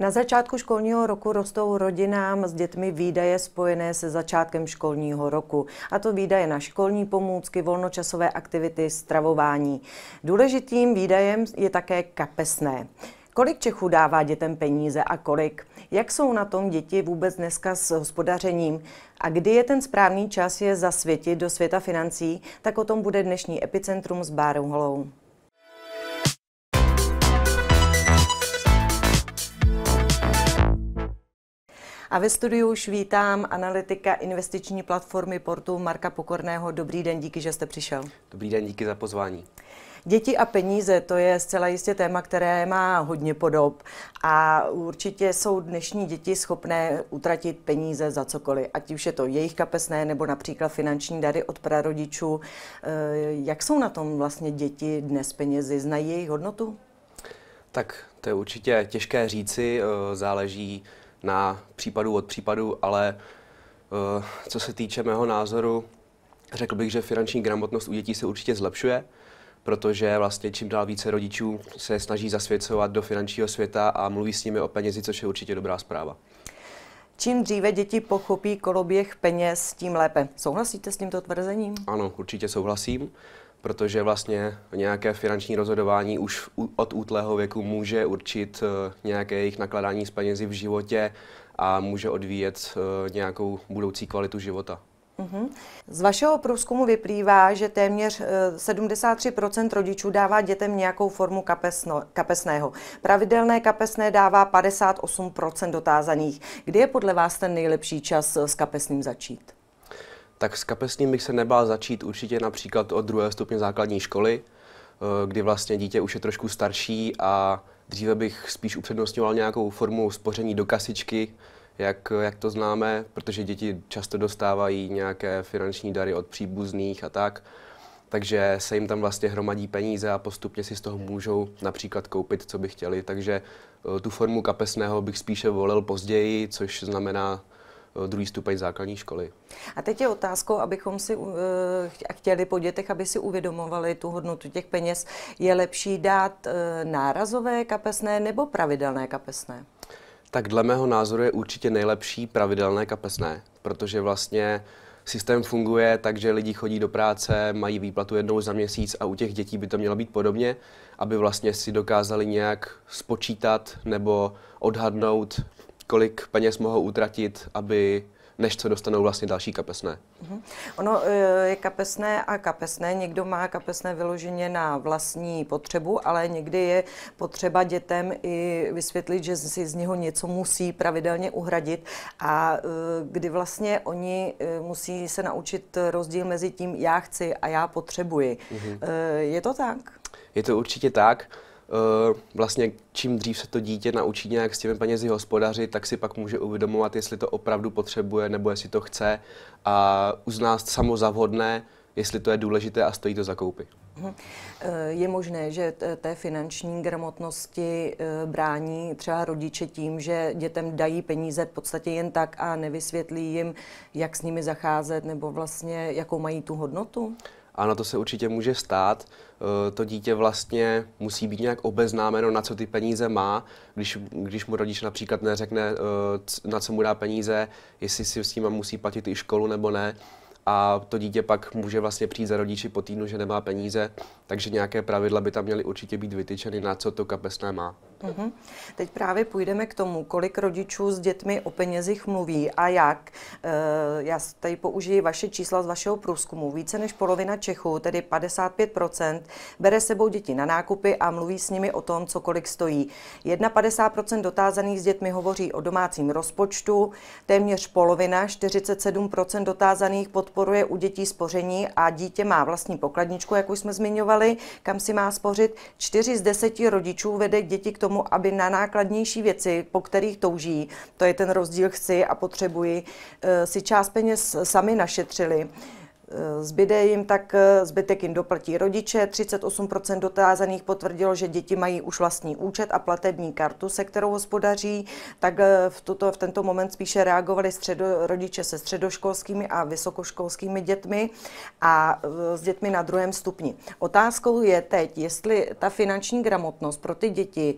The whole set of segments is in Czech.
Na začátku školního roku rostou rodinám s dětmi výdaje spojené se začátkem školního roku, a to výdaje na školní pomůcky, volnočasové aktivity, stravování. Důležitým výdajem je také kapesné. Kolik Čechů dává dětem peníze a kolik? Jak jsou na tom děti vůbec dneska s hospodařením? A kdy je ten správný čas je zasvětit do světa financí, tak o tom bude dnešní Epicentrum s Bárou Holou. A ve studiu už vítám analytika investiční platformy Portu Marka Pokorného. Dobrý den, díky, že jste přišel. Dobrý den, díky za pozvání. Děti a peníze, to je zcela jistě téma, které má hodně podob a určitě jsou dnešní děti schopné utratit peníze za cokoliv, ať už je to jejich kapesné nebo například finanční dary od prarodičů. Eh, jak jsou na tom vlastně děti dnes penězi? Znají jejich hodnotu? Tak to je určitě těžké říci, eh, záleží na případu od případu, ale eh, co se týče mého názoru, řekl bych, že finanční gramotnost u dětí se určitě zlepšuje, protože vlastně čím dál více rodičů se snaží zasvěcovat do finančního světa a mluví s nimi o penězi, což je určitě dobrá zpráva. Čím dříve děti pochopí koloběh peněz, tím lépe. Souhlasíte s tímto tvrzením? Ano, určitě souhlasím protože vlastně nějaké finanční rozhodování už od útlého věku může určit eh, nějaké jejich nakladání s penězi v životě a může odvíjet eh, nějakou budoucí kvalitu života. Mhm. Z vašeho průzkumu vyplývá, že téměř 73 eh, rodičů dává dětem nějakou formu kapesno, kapesného. Pravidelné kapesné dává 58 dotázaných. Kdy je podle vás ten nejlepší čas s kapesným začít? tak s kapesním bych se nebál začít určitě například od druhého stupně základní školy, eh, kdy vlastně dítě už je trošku starší a dříve bych spíš upřednostňoval nějakou formu spoření do kasičky, jak, jak to známe, protože děti často dostávají nějaké finanční dary od příbuzných a tak. Takže se jim tam vlastně hromadí peníze a postupně si z toho můžou například koupit, co by chtěli. Takže eh, tu formu kapesného bych spíše volil později, což znamená Eh, druhý stupeň základní školy. A teď je otázkou, abychom si eh, chtěli po dětech, aby si uvědomovali tu hodnotu těch peněz. Je lepší dát eh, nárazové kapesné nebo pravidelné kapesné? Tak dle mého názoru je určitě nejlepší pravidelné kapesné, protože vlastně systém funguje tak, že lidi chodí do práce, mají výplatu jednou za měsíc a u těch dětí by to mělo být podobně, aby vlastně si dokázali nějak spočítat nebo odhadnout, kolik peněz mohou utratit, aby než co dostanou vlastně další kapesné. Mhm. Ono e, je kapesné a kapesné. Někdo má kapesné vyloženě na vlastní potřebu, ale někdy je potřeba dětem i vysvětlit, že si z něho něco musí pravidelně uhradit a e, kdy vlastně oni e, musí se naučit rozdíl mezi tím já chci a já potřebuji. Mhm. Je to tak? Je to určitě tak. Eh, vlastně čím dřív se to dítě naučí nějak s těmi penězi hospodařit, tak si pak může uvědomovat, jestli to opravdu potřebuje nebo jestli to chce a uznást samo za vhodné, jestli to je důležité a stojí to za koupy. Mhm. Eh, je možné, že té finanční gramotnosti eh, brání třeba rodiče tím, že dětem dají peníze v podstatě jen tak a nevysvětlí jim, jak s nimi zacházet nebo vlastně jakou mají tu hodnotu? a na to se určitě může stát. Eh, to dítě vlastně musí být nějak obeznámeno, na co ty peníze má. Když, když mu rodič například neřekne, eh, na co mu dá peníze, jestli si s tím musí platit i školu nebo ne, a to dítě pak může vlastně přijít za rodiči po týdnu, že nemá peníze, takže nějaké pravidla by tam měly určitě být vytyčeny, na co to kapesné má mm Teď právě půjdeme k tomu, kolik rodičů s dětmi o penězích mluví a jak. E, já tady použiji vaše čísla z vašeho průzkumu. Více než polovina Čechů, tedy 55%, bere sebou děti na nákupy a mluví s nimi o tom, co kolik stojí. 51% dotázaných s dětmi hovoří o domácím rozpočtu, téměř polovina, 47% dotázaných podporuje u dětí spoření a dítě má vlastní pokladničku, jak už jsme zmiňovali, kam si má spořit. 4 z 10 rodičů vede děti k tomu, tomu, aby na nákladnější věci, po kterých touží, to je ten rozdíl chci a potřebuji, eh, si část peněz sami našetřili Eh, zbyde jim tak, eh, zbytek jim doplatí rodiče, 38% dotázaných potvrdilo, že děti mají už vlastní účet a platební kartu, se kterou hospodaří, tak eh, v, tuto, v tento moment spíše reagovali středo, rodiče se středoškolskými a vysokoškolskými dětmi a s dětmi na druhém stupni. Otázkou je teď, jestli ta finanční gramotnost pro ty děti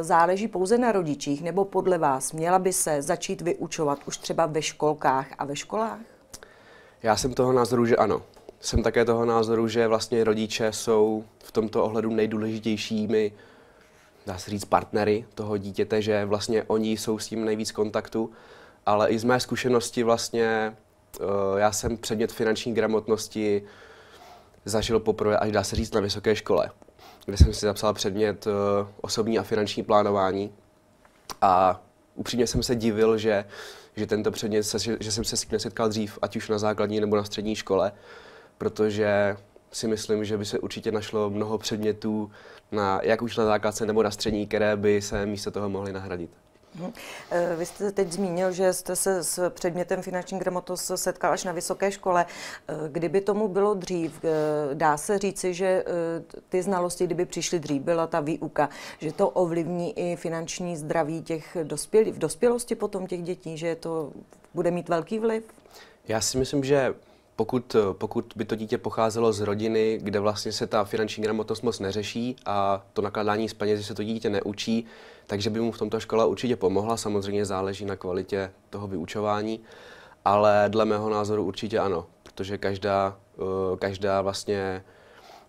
záleží pouze na rodičích, nebo podle vás měla by se začít vyučovat už třeba ve školkách a ve školách? Já jsem toho názoru, že ano. Jsem také toho názoru, že vlastně rodiče jsou v tomto ohledu nejdůležitějšími, dá se říct, partnery toho dítěte, že vlastně oni jsou s tím nejvíc kontaktu, ale i z mé zkušenosti vlastně, eh, já jsem předmět finanční gramotnosti zažil poprvé, až dá se říct, na vysoké škole, kde jsem si zapsal předmět eh, osobní a finanční plánování a upřímně jsem se divil, že že tento předmět, se, že, že jsem se s tím nesetkal dřív, ať už na základní nebo na střední škole, protože si myslím, že by se určitě našlo mnoho předmětů, na, jak už na základce nebo na střední, které by se místo toho mohly nahradit. No. Eh, vy jste teď zmínil, že jste se s předmětem finanční gramotnost setkal až na vysoké škole. Eh, kdyby tomu bylo dřív, eh, dá se říci, že ty znalosti, kdyby přišly dřív, byla ta výuka, že to ovlivní i finanční zdraví těch dospělí, v dospělosti potom těch dětí, že to bude mít velký vliv? Já si myslím, že pokud, eh, pokud by to dítě pocházelo z rodiny, kde vlastně se ta finanční gramotnost moc neřeší a to nakládání s penězi se to dítě neučí, takže by mu v tomto škola určitě pomohla. Samozřejmě záleží na kvalitě toho vyučování, ale dle mého názoru určitě ano, protože každá, eh, každá vlastně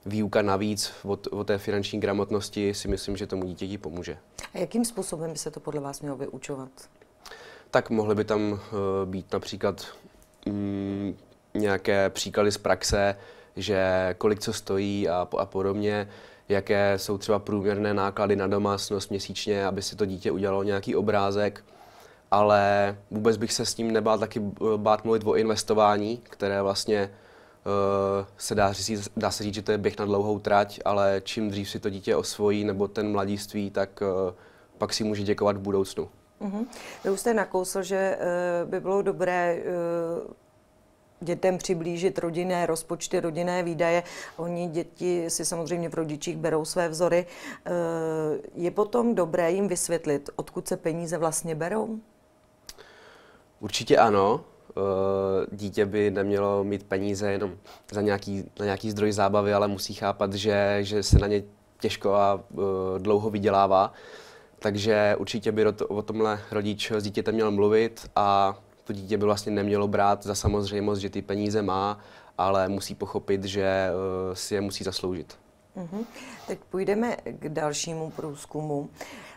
výuka navíc o té finanční gramotnosti si myslím, že tomu dítěti pomůže. A jakým způsobem by se to podle vás mělo vyučovat? Tak mohly by tam eh, být například mm, nějaké příklady z praxe, že kolik co stojí a, a podobně, jaké jsou třeba průměrné náklady na domácnost měsíčně, aby si to dítě udělalo nějaký obrázek. Ale vůbec bych se s tím nebál taky eh, bát mluvit o investování, které vlastně uh, se dá, říct, dá se říct, že to je běh na dlouhou trať, ale čím dřív si to dítě osvojí nebo ten mladiství, tak uh, pak si může děkovat v budoucnu. Mm-hmm. Vy už jste nakousl, že uh, by bylo dobré uh, dětem přiblížit rodinné rozpočty, rodinné výdaje. Oni děti si samozřejmě v rodičích berou své vzory. Eh, je potom dobré jim vysvětlit, odkud se peníze vlastně berou? Určitě ano. Eh, dítě by nemělo mít peníze jenom za nějaký, na nějaký zdroj zábavy, ale musí chápat, že, že se na ně těžko a eh, dlouho vydělává. Takže určitě by o tomhle rodič s dítětem měl mluvit a to dítě by vlastně nemělo brát za samozřejmost, že ty peníze má, ale musí pochopit, že eh, si je musí zasloužit. Mm-hmm. Teď půjdeme k dalšímu průzkumu.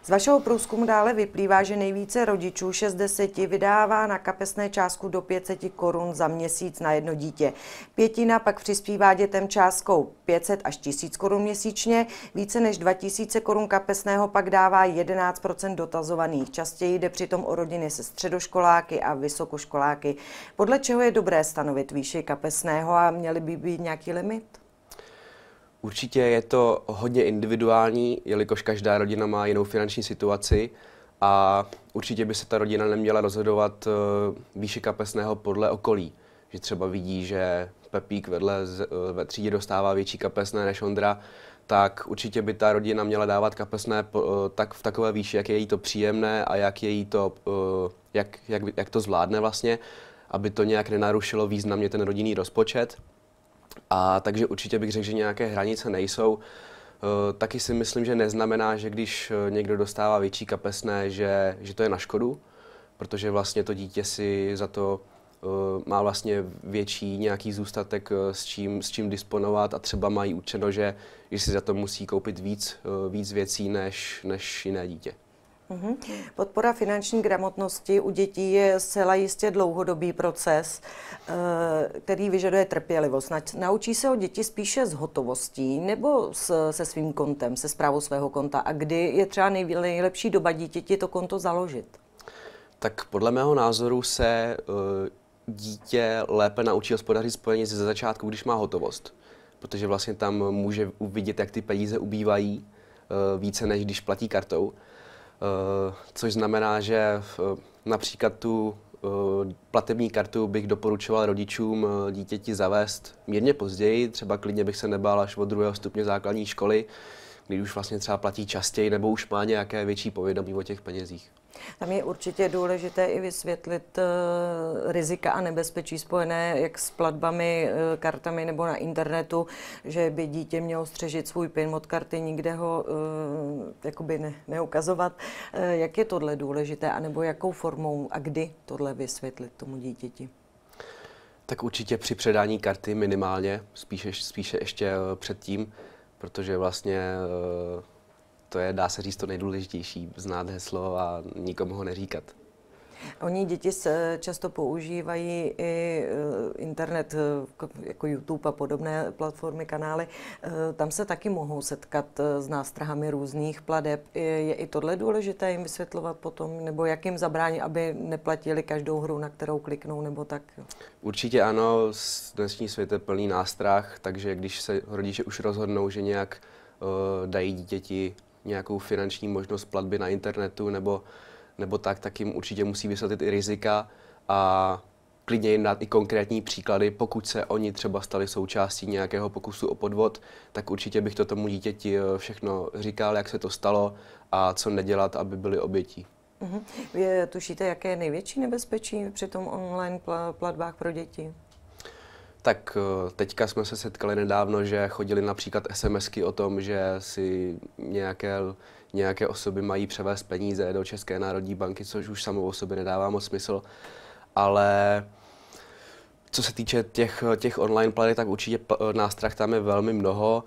Z vašeho průzkumu dále vyplývá, že nejvíce rodičů 60 vydává na kapesné částku do 500 korun za měsíc na jedno dítě. Pětina pak přispívá dětem částkou 500 až 1000 korun měsíčně, více než 2000 korun kapesného pak dává 11 dotazovaných. Častěji jde přitom o rodiny se středoškoláky a vysokoškoláky. Podle čeho je dobré stanovit výši kapesného a měly by být nějaký limit? Určitě je to hodně individuální, jelikož každá rodina má jinou finanční situaci a určitě by se ta rodina neměla rozhodovat eh, výše kapesného podle okolí. Že třeba vidí, že Pepík vedle eh, ve třídě dostává větší kapesné než Ondra, tak určitě by ta rodina měla dávat kapesné eh, tak v takové výši, jak je jí to příjemné a jak, je jí to, jak, jak, jak to zvládne vlastně, aby to nějak nenarušilo významně ten rodinný rozpočet. A takže určitě bych řekl, že nějaké hranice nejsou. Eh, taky si myslím, že neznamená, že když eh, někdo dostává větší kapesné, že, že to je na škodu, protože vlastně to dítě si za to eh, má vlastně větší nějaký zůstatek, s čím, s čím disponovat a třeba mají určeno, že, že si za to musí koupit víc, víc věcí než, než jiné dítě. Mhm. Mm. Podpora finanční gramotnosti u dětí je zcela jistě dlouhodobý proces, eh, který vyžaduje trpělivost. Naučí se o děti spíše s hotovostí nebo se svým kontem, se zprávou svého konta? A kdy je třeba nejlepší doba dítěti to konto založit? Tak podle mého názoru se eh, dítě lépe naučí hospodařit spojení ze začátku, když má hotovost. Protože vlastně tam může uvidět, jak ty peníze ubývají eh, více, než když platí kartou. Eh, což znamená, že eh, například tu eh, platební kartu bych doporučoval rodičům dítěti zavést mírně později, třeba klidně bych se nebál až od druhého stupně základní školy, kdy už vlastně třeba platí častěji nebo už má nějaké větší povědomí o těch penězích. Tam je určitě důležité i vysvětlit eh, rizika a nebezpečí spojené jak s platbami, eh, kartami nebo na internetu, že by dítě mělo střežit svůj PIN od karty, nikde ho eh, jakoby ne, neukazovat. Jak je tohle důležité, anebo jakou formou a kdy tohle vysvětlit tomu dítěti? Tak určitě při předání karty minimálně, spíše, spíše ještě předtím, protože vlastně to je, dá se říct, to nejdůležitější, znát heslo a nikomu ho neříkat. Oni děti se často používají i e, internet, e, jako YouTube a podobné platformy, kanály. E, tam se taky mohou setkat s nástrahami různých pladeb. Je i tohle důležité jim vysvětlovat potom, nebo jak jim zabránit, aby neplatili každou hru, na kterou kliknou, nebo tak? Určitě ano, dnešní svět je plný nástrah, takže když se rodiče už rozhodnou, že nějak dají dítěti nějakou finanční možnost platby na internetu nebo, nebo tak, tak jim určitě musí vysvětlit i rizika a klidně jim dát i konkrétní příklady. Pokud se oni třeba stali součástí nějakého pokusu o podvod, tak určitě bych to tomu dítěti eh, všechno říkal, jak se to stalo a co nedělat, aby byli obětí. Mhm. Vy eh, tušíte, jaké je největší nebezpečí při tom online platbách pro děti? Tak eh, teďka jsme se setkali nedávno, že chodili například SMSky o tom, že si nějaké, nějaké osoby mají převést peníze do České národní banky, což už samou o sobě nedává moc smysl. Ale co se týče těch, těch online planet, tak určitě nástrah tam je velmi mnoho.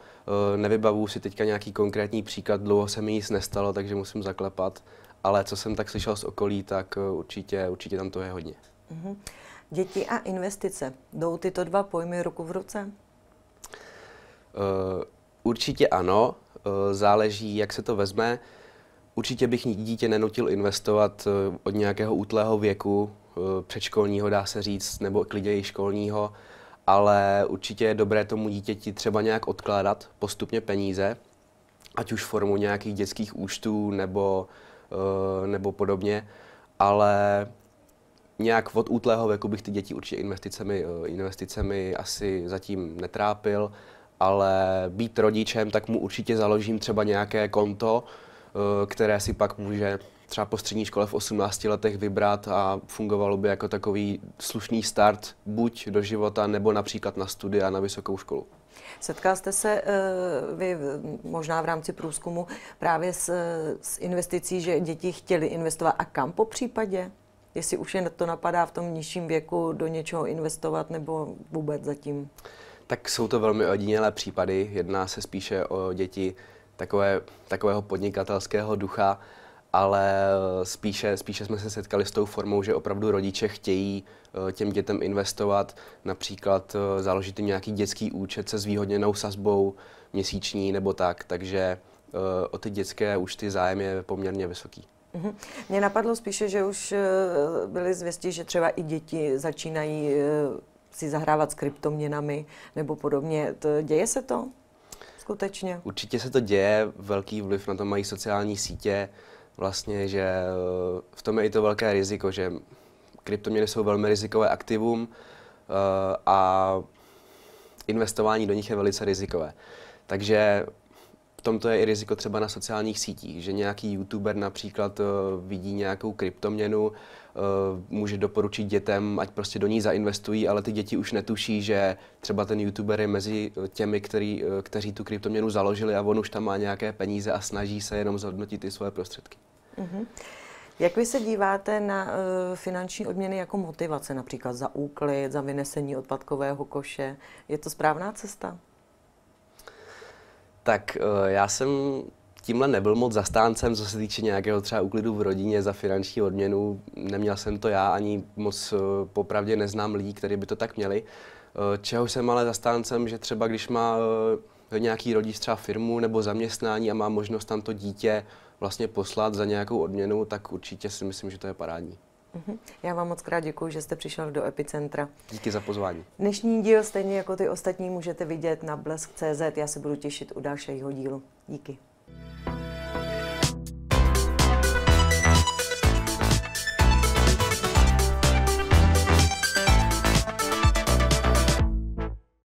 Eh, Nevybavu si teďka nějaký konkrétní příklad, dlouho se mi nic nestalo, takže musím zaklepat. Ale co jsem tak slyšel z okolí, tak eh, určitě, určitě tam to je hodně. Mm-hmm. Děti a investice, jdou tyto dva pojmy ruku v ruce? Uh, určitě ano, uh, záleží, jak se to vezme. Určitě bych dítě nenutil investovat uh, od nějakého útlého věku, předškolního dá se říct, nebo i školního, ale určitě je dobré tomu dítěti třeba nějak odkládat postupně peníze, ať už formu nějakých dětských účtů nebo, nebo podobně, ale nějak od útlého věku jako bych ty děti určitě investicemi, eh, investicemi asi zatím netrápil, ale být rodičem, tak mu určitě založím třeba nějaké konto, eh, které si pak může třeba po střední škole v 18 letech vybrat a fungovalo by jako takový slušný start buď do života nebo například na studia na vysokou školu. Setkal jste se eh, vy možná v rámci průzkumu právě s, s investicí, že děti chtěli investovat a kam po případě? jestli už je to napadá v tom nižším věku do něčeho investovat nebo vůbec zatím? Tak jsou to velmi ojedinělé případy. Jedná se spíše o děti takové, takového podnikatelského ducha, ale spíše, spíše jsme se setkali s tou formou, že opravdu rodiče chtějí eh, těm dětem investovat, například eh, založit jim nějaký dětský účet se zvýhodněnou sazbou měsíční nebo tak, takže eh, o ty dětské účty zájem je poměrně vysoký. Mhm. Mě napadlo spíše, že už eh, byly zvěsti, že třeba i děti začínají eh, si zahrávat s kryptoměnami nebo podobně. Děje se to? Skutečně. Určitě se to děje, velký vliv na to mají sociální sítě, vlastně, že eh, v tom je i to velké riziko, že kryptoměny jsou velmi rizikové aktivum a investování do nich je velice rizikové. Takže tomto je i riziko třeba na sociálních sítích, že nějaký youtuber například eh, vidí nějakou kryptoměnu, eh, může doporučit dětem, ať prostě do ní zainvestují, ale ty děti už netuší, že třeba ten youtuber je mezi eh, těmi, který, kteří tu kryptoměnu založili a on už tam má nějaké peníze a snaží se jenom zhodnotit ty svoje prostředky. Mm-hmm. Jak vy se díváte na uh, finanční odměny jako motivace, například za úklid, za vynesení odpadkového koše? Je to správná cesta? tak eh, já jsem tímhle nebyl moc zastáncem, co se týče nějakého třeba úklidu v rodině za finanční odměnu. Neměl jsem to já, ani moc eh, popravdě neznám lidí, kteří by to tak měli. Eh, čeho jsem ale zastáncem, že třeba když má nějaký rodič třeba firmu nebo zaměstnání a má možnost tam to dítě vlastně poslat za nějakou odměnu, tak určitě si myslím, že to je parádní. Mhm. Já vám moc krát děkuji, že jste přišel do Epicentra. Díky za pozvání. Dnešní díl, stejně jako ty ostatní, můžete vidět na blesk.cz. Já se budu těšit u dalšího dílu. Díky.